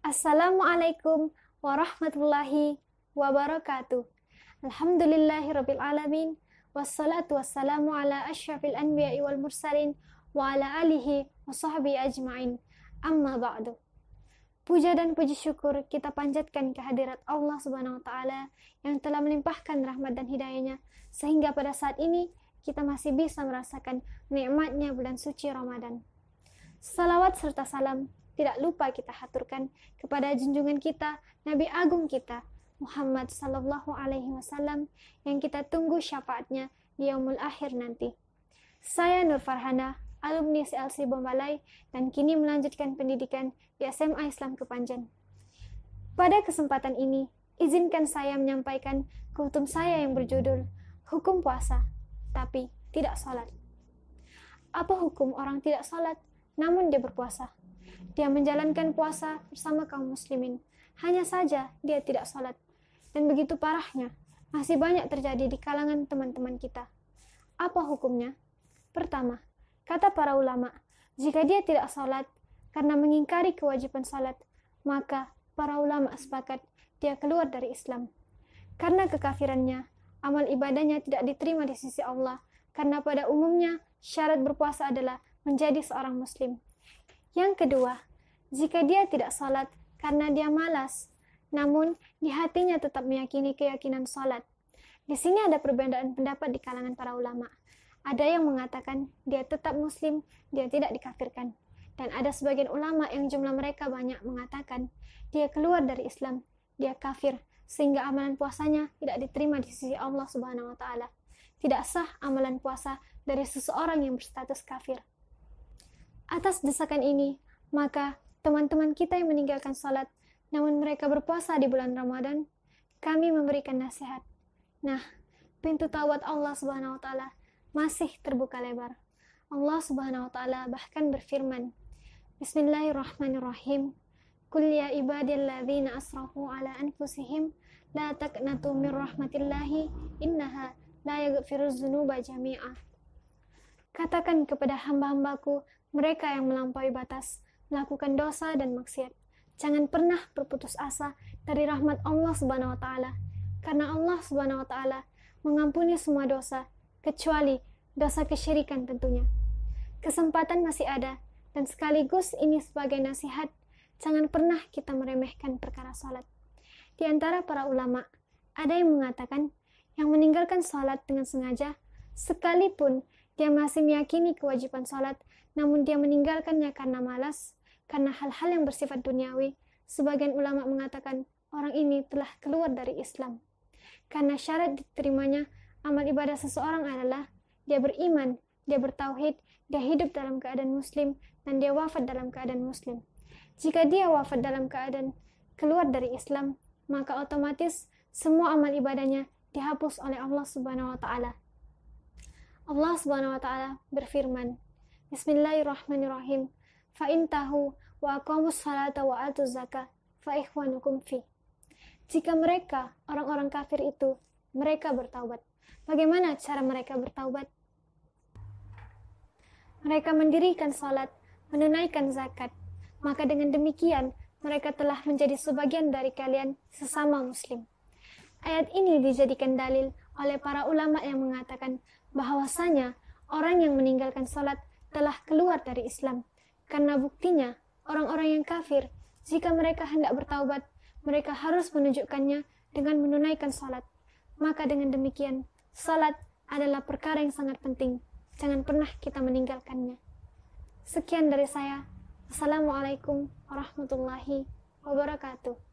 Assalamualaikum warahmatullahi wabarakatuh. Alhamdulillahirabbil alamin wassalatu wassalamu ala asyrafil anbiya'i wal mursalin wa ala alihi wa sahbihi ajmain. Amma ba'du. Puja dan puji syukur kita panjatkan kehadirat Allah Subhanahu wa taala yang telah melimpahkan rahmat dan hidayahnya sehingga pada saat ini kita masih bisa merasakan nikmatnya bulan suci Ramadan. Salawat serta salam tidak lupa kita haturkan kepada junjungan kita, Nabi Agung kita, Muhammad Sallallahu Alaihi Wasallam yang kita tunggu syafaatnya di yaumul akhir nanti. Saya Nur Farhana, alumni slc Bombalai dan kini melanjutkan pendidikan di SMA Islam Kepanjen. Pada kesempatan ini, izinkan saya menyampaikan kultum saya yang berjudul Hukum Puasa, tapi tidak salat Apa hukum orang tidak salat namun dia berpuasa? Dia menjalankan puasa bersama kaum muslimin. Hanya saja dia tidak sholat. Dan begitu parahnya, masih banyak terjadi di kalangan teman-teman kita. Apa hukumnya? Pertama, kata para ulama, jika dia tidak sholat karena mengingkari kewajiban sholat, maka para ulama sepakat dia keluar dari Islam. Karena kekafirannya, amal ibadahnya tidak diterima di sisi Allah, karena pada umumnya syarat berpuasa adalah menjadi seorang muslim. Yang kedua, jika dia tidak sholat karena dia malas, namun di hatinya tetap meyakini keyakinan sholat. Di sini ada perbedaan pendapat di kalangan para ulama. Ada yang mengatakan dia tetap muslim, dia tidak dikafirkan. Dan ada sebagian ulama yang jumlah mereka banyak mengatakan dia keluar dari Islam, dia kafir, sehingga amalan puasanya tidak diterima di sisi Allah Subhanahu wa taala. Tidak sah amalan puasa dari seseorang yang berstatus kafir. Atas desakan ini, maka teman-teman kita yang meninggalkan sholat, namun mereka berpuasa di bulan Ramadan, kami memberikan nasihat. Nah, pintu taubat Allah Subhanahu wa taala masih terbuka lebar. Allah Subhanahu wa taala bahkan berfirman, Bismillahirrahmanirrahim. Qul ya ibadilladzina asrafu ala anfusihim la taqnatu min rahmatillahi innaha la yaghfiru dzunuba jami'a. Katakan kepada hamba-hambaku, mereka yang melampaui batas, melakukan dosa dan maksiat. Jangan pernah berputus asa dari rahmat Allah Subhanahu wa taala, karena Allah Subhanahu wa taala mengampuni semua dosa kecuali dosa kesyirikan tentunya. Kesempatan masih ada dan sekaligus ini sebagai nasihat, jangan pernah kita meremehkan perkara salat. Di antara para ulama, ada yang mengatakan yang meninggalkan salat dengan sengaja sekalipun dia masih meyakini kewajiban sholat, namun dia meninggalkannya karena malas, karena hal-hal yang bersifat duniawi. Sebagian ulama mengatakan orang ini telah keluar dari Islam. Karena syarat diterimanya amal ibadah seseorang adalah dia beriman, dia bertauhid, dia hidup dalam keadaan muslim, dan dia wafat dalam keadaan muslim. Jika dia wafat dalam keadaan keluar dari Islam, maka otomatis semua amal ibadahnya dihapus oleh Allah Subhanahu wa taala Allah Subhanahu wa taala berfirman, Bismillahirrahmanirrahim. Fa intahu wa aqamus salata wa atuz zakat fa ikhwanukum fi. Jika mereka, orang-orang kafir itu, mereka bertaubat. Bagaimana cara mereka bertaubat? Mereka mendirikan salat, menunaikan zakat. Maka dengan demikian, mereka telah menjadi sebagian dari kalian sesama muslim. Ayat ini dijadikan dalil oleh para ulama yang mengatakan bahwasanya orang yang meninggalkan sholat telah keluar dari Islam. Karena buktinya, orang-orang yang kafir, jika mereka hendak bertaubat, mereka harus menunjukkannya dengan menunaikan sholat. Maka dengan demikian, sholat adalah perkara yang sangat penting. Jangan pernah kita meninggalkannya. Sekian dari saya. Assalamualaikum warahmatullahi wabarakatuh.